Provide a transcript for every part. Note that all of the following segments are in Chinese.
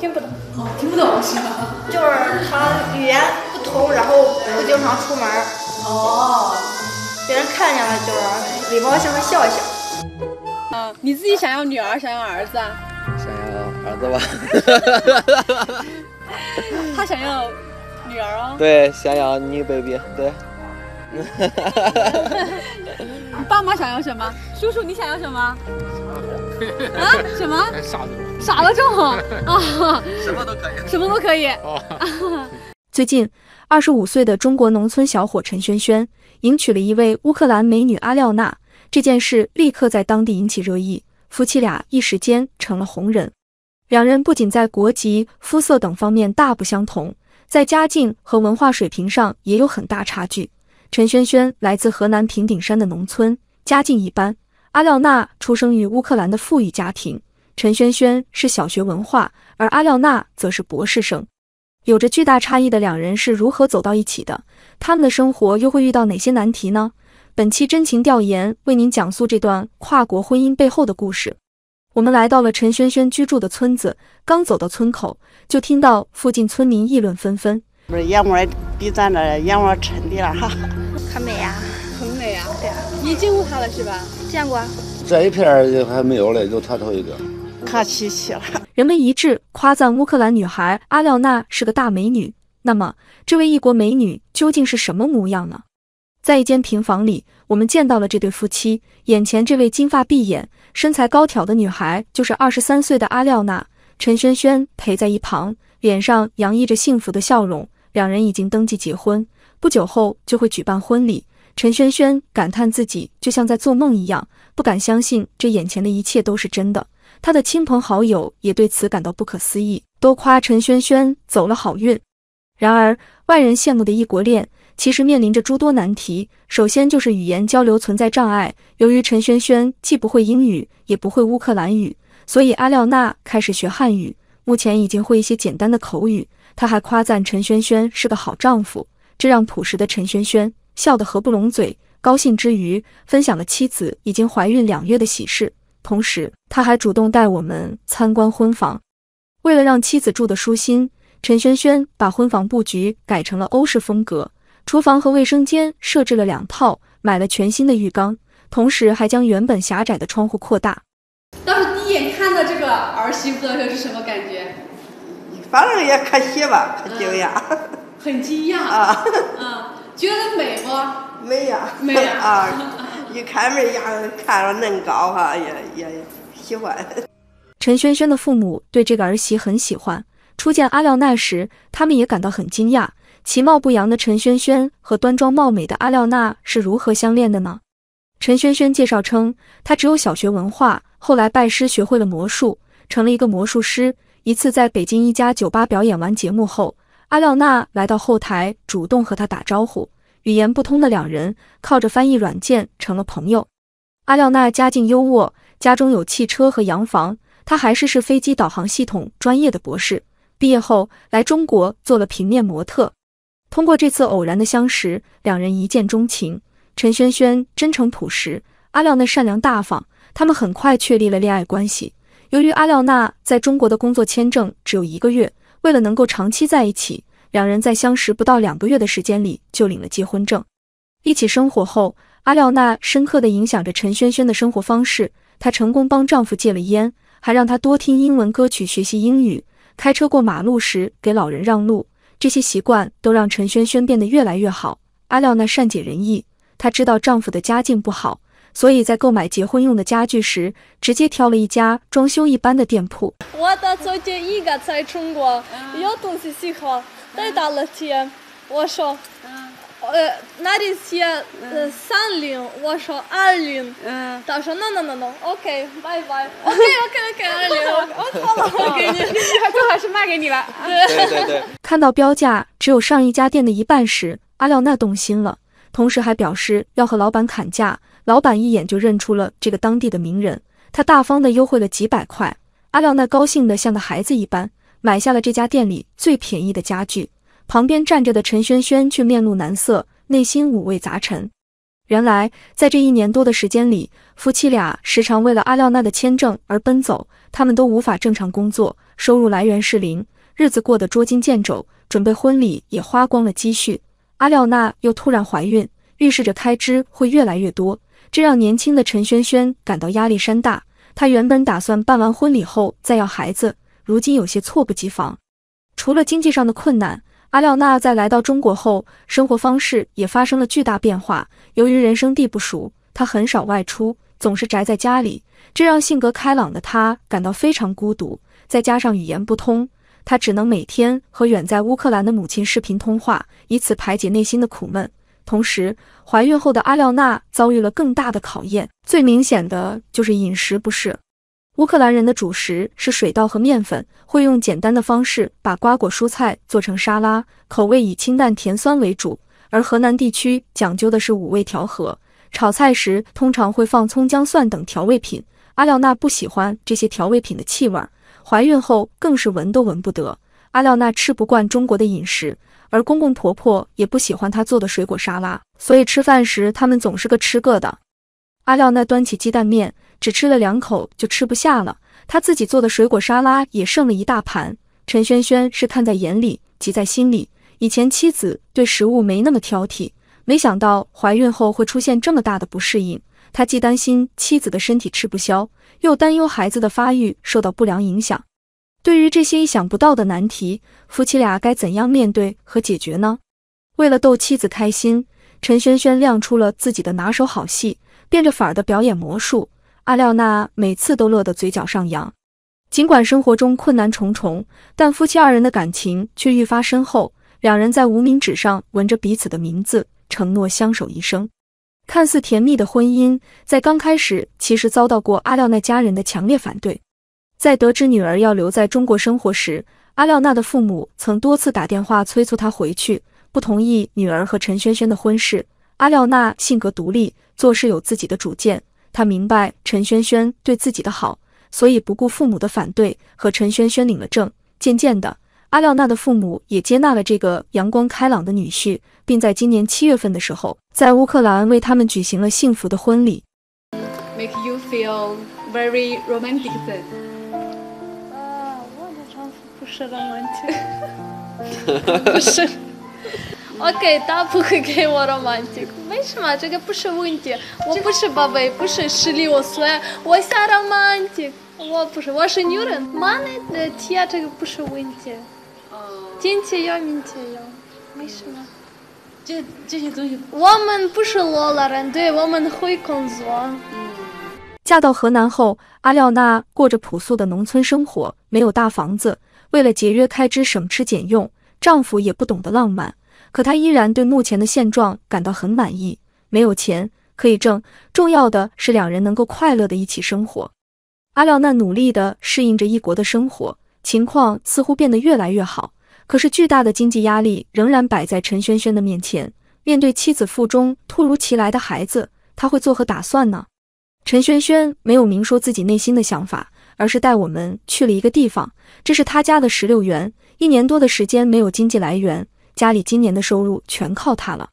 听不懂，听不懂是吧？就是他语言不通，然后不经常出门。哦，别人看见了就是礼貌性的笑一笑。啊，你自己想要女儿，想要儿子？啊？想要儿子吧。他想要女儿哦。对，想要女 baby，对。你 爸妈想要什么？叔叔，你想要什么？啊？什么？傻子。傻了正好啊！什么都可以，什么都可以。最近，二十五岁的中国农村小伙陈轩轩迎娶了一位乌克兰美女阿廖娜，这件事立刻在当地引起热议，夫妻俩一时间成了红人。两人不仅在国籍、肤色等方面大不相同，在家境和文化水平上也有很大差距。陈萱萱来自河南平顶山的农村，家境一般。阿廖娜出生于乌克兰的富裕家庭。陈萱萱是小学文化，而阿廖娜则是博士生。有着巨大差异的两人是如何走到一起的？他们的生活又会遇到哪些难题呢？本期真情调研为您讲述这段跨国婚姻背后的故事。我们来到了陈萱萱居住的村子，刚走到村口，就听到附近村民议论纷纷。不是眼窝比咱这眼窝沉点儿哈，可美呀？很美呀，对呀。你见过她了是吧？见过。这一片还没有嘞，就抬头一个。看稀奇了。人们一致夸赞乌克兰女孩阿廖娜是个大美女。那么，这位异国美女究竟是什么模样呢？在一间平房里，我们见到了这对夫妻。眼前这位金发碧眼、身材高挑的女孩，就是二十三岁的阿廖娜。陈轩轩陪在一旁，脸上洋溢着幸福的笑容。两人已经登记结婚，不久后就会举办婚礼。陈轩轩感叹自己就像在做梦一样，不敢相信这眼前的一切都是真的。他的亲朋好友也对此感到不可思议，都夸陈轩轩走了好运。然而，外人羡慕的异国恋其实面临着诸多难题。首先就是语言交流存在障碍，由于陈轩轩既不会英语，也不会乌克兰语，所以阿廖娜开始学汉语，目前已经会一些简单的口语。他还夸赞陈轩轩是个好丈夫，这让朴实的陈轩轩笑得合不拢嘴。高兴之余，分享了妻子已经怀孕两月的喜事。同时，他还主动带我们参观婚房。为了让妻子住得舒心，陈轩轩把婚房布局改成了欧式风格，厨房和卫生间设置了两套，买了全新的浴缸，同时还将原本狭窄的窗户扩大。当时第一眼看到这个儿媳妇的时候是什么感觉？反正也可喜吧，很惊讶，很惊讶啊！啊，觉得美吗？美呀，美呀！啊，一开门牙看着恁高哈，也也喜欢。陈萱萱的父母对这个儿媳很喜欢。初见阿廖娜时，他们也感到很惊讶。其貌不扬的陈萱萱和端庄貌美的阿廖娜是如何相恋的呢？陈萱萱介绍称，她只有小学文化，后来拜师学会了魔术，成了一个魔术师。一次在北京一家酒吧表演完节目后，阿廖娜来到后台主动和他打招呼，语言不通的两人靠着翻译软件成了朋友。阿廖娜家境优渥，家中有汽车和洋房，她还是是飞机导航系统专业的博士。毕业后来中国做了平面模特。通过这次偶然的相识，两人一见钟情。陈轩轩真诚朴实，阿廖娜善良大方，他们很快确立了恋爱关系。由于阿廖娜在中国的工作签证只有一个月，为了能够长期在一起，两人在相识不到两个月的时间里就领了结婚证。一起生活后，阿廖娜深刻地影响着陈轩轩的生活方式。她成功帮丈夫戒了烟，还让他多听英文歌曲学习英语，开车过马路时给老人让路，这些习惯都让陈轩轩变得越来越好。阿廖娜善解人意，她知道丈夫的家境不好。所以在购买结婚用的家具时，直接挑了一家装修一般的店铺。我的最近一个在中国有东西喜欢。带到了几下，我说，呃，那里写三零，我说二零，他说 no no no no，OK，拜拜，OK OK OK 二零，我操了，我给你，最好是卖给你了。对。看到标价只有上一家店的一半时，阿廖娜动心了，同时还表示要和老板砍价。老板一眼就认出了这个当地的名人，他大方的优惠了几百块。阿廖娜高兴的像个孩子一般，买下了这家店里最便宜的家具。旁边站着的陈轩轩却面露难色，内心五味杂陈。原来，在这一年多的时间里，夫妻俩时常为了阿廖娜的签证而奔走，他们都无法正常工作，收入来源是零，日子过得捉襟见肘。准备婚礼也花光了积蓄，阿廖娜又突然怀孕，预示着开支会越来越多。这让年轻的陈萱萱感到压力山大。她原本打算办完婚礼后再要孩子，如今有些措不及防。除了经济上的困难，阿廖娜在来到中国后，生活方式也发生了巨大变化。由于人生地不熟，她很少外出，总是宅在家里，这让性格开朗的她感到非常孤独。再加上语言不通，她只能每天和远在乌克兰的母亲视频通话，以此排解内心的苦闷。同时，怀孕后的阿廖娜遭遇了更大的考验，最明显的就是饮食不适。乌克兰人的主食是水稻和面粉，会用简单的方式把瓜果蔬菜做成沙拉，口味以清淡甜酸为主。而河南地区讲究的是五味调和，炒菜时通常会放葱、姜、蒜等调味品。阿廖娜不喜欢这些调味品的气味，怀孕后更是闻都闻不得。阿廖娜吃不惯中国的饮食。而公公婆婆也不喜欢她做的水果沙拉，所以吃饭时他们总是个吃个的。阿廖娜端起鸡蛋面，只吃了两口就吃不下了，他自己做的水果沙拉也剩了一大盘。陈轩轩是看在眼里，急在心里。以前妻子对食物没那么挑剔，没想到怀孕后会出现这么大的不适应。他既担心妻子的身体吃不消，又担忧孩子的发育受到不良影响。对于这些意想不到的难题，夫妻俩该怎样面对和解决呢？为了逗妻子开心，陈轩轩亮出了自己的拿手好戏，变着法儿的表演魔术。阿廖娜每次都乐得嘴角上扬。尽管生活中困难重重，但夫妻二人的感情却愈发深厚。两人在无名指上纹着彼此的名字，承诺相守一生。看似甜蜜的婚姻，在刚开始其实遭到过阿廖娜家人的强烈反对。在得知女儿要留在中国生活时，阿廖娜的父母曾多次打电话催促她回去，不同意女儿和陈轩轩的婚事。阿廖娜性格独立，做事有自己的主见，她明白陈轩轩对自己的好，所以不顾父母的反对，和陈轩轩领了证。渐渐的，阿廖娜的父母也接纳了这个阳光开朗的女婿，并在今年七月份的时候，在乌克兰为他们举行了幸福的婚礼。Дуже романтик. Окей, та пухикимо романтик. Бачиш, мачика, пише винті. О, пише бабей, пише шилі осле. Ось а романтик. О, пише. Ваше нюрен? Мане тіячик пише винті. Тінці йо, мінці йо. Мишма. Woman пише лоларен, дує woman хуй конзо. Mm. 嫁到河南后，阿廖娜过着朴素的农村生活，没有大房子。为了节约开支，省吃俭用，丈夫也不懂得浪漫。可她依然对目前的现状感到很满意。没有钱可以挣，重要的是两人能够快乐的一起生活。阿廖娜努力的适应着异国的生活，情况似乎变得越来越好。可是巨大的经济压力仍然摆在陈轩轩的面前。面对妻子腹中突如其来的孩子，他会做何打算呢？陈轩轩没有明说自己内心的想法，而是带我们去了一个地方，这是他家的石榴园。一年多的时间没有经济来源，家里今年的收入全靠他了。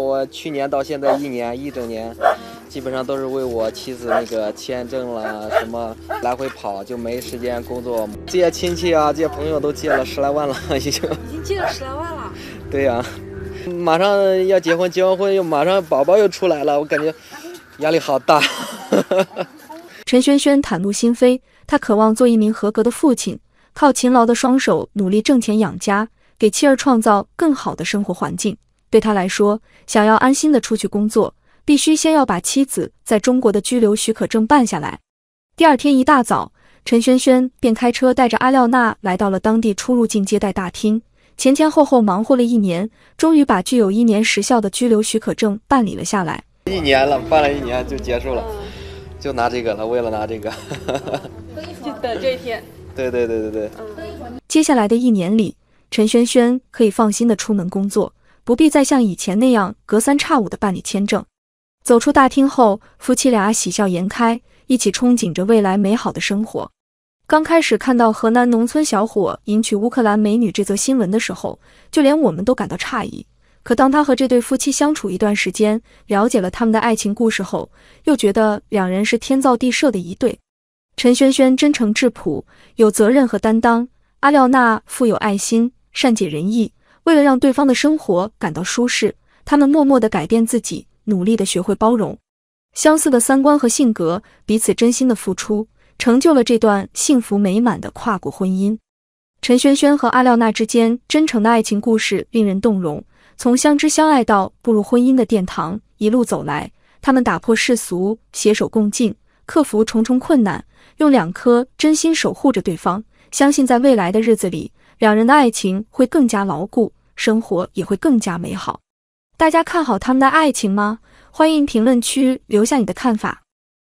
我去年到现在一年一整年，基本上都是为我妻子那个签证了什么来回跑，就没时间工作。借亲戚啊，借朋友都借了十来万了，已经已经借了十来万了。对呀，马上要结婚，结完婚又马上宝宝又出来了，我感觉压力好大。陈轩轩袒露心扉，他渴望做一名合格的父亲，靠勤劳的双手努力挣钱养家，给妻儿创造更好的生活环境。对他来说，想要安心的出去工作，必须先要把妻子在中国的居留许可证办下来。第二天一大早，陈轩轩便开车带着阿廖娜来到了当地出入境接待大厅，前前后后忙活了一年，终于把具有一年时效的居留许可证办理了下来。一年了，办了一年就结束了。就拿这个了，为了拿这个，就等这一天。对对对对对。接下来的一年里，陈轩轩可以放心的出门工作，不必再像以前那样隔三差五的办理签证。走出大厅后，夫妻俩喜笑颜开，一起憧憬着未来美好的生活。刚开始看到河南农村小伙迎娶乌克兰美女这则新闻的时候，就连我们都感到诧异。可当他和这对夫妻相处一段时间，了解了他们的爱情故事后，又觉得两人是天造地设的一对。陈萱萱真诚质朴，有责任和担当；阿廖娜富有爱心，善解人意。为了让对方的生活感到舒适，他们默默地改变自己，努力地学会包容。相似的三观和性格，彼此真心的付出，成就了这段幸福美满的跨国婚姻。陈萱萱和阿廖娜之间真诚的爱情故事令人动容。从相知相爱到步入婚姻的殿堂，一路走来，他们打破世俗，携手共进，克服重重困难，用两颗真心守护着对方。相信在未来的日子里，两人的爱情会更加牢固，生活也会更加美好。大家看好他们的爱情吗？欢迎评论区留下你的看法。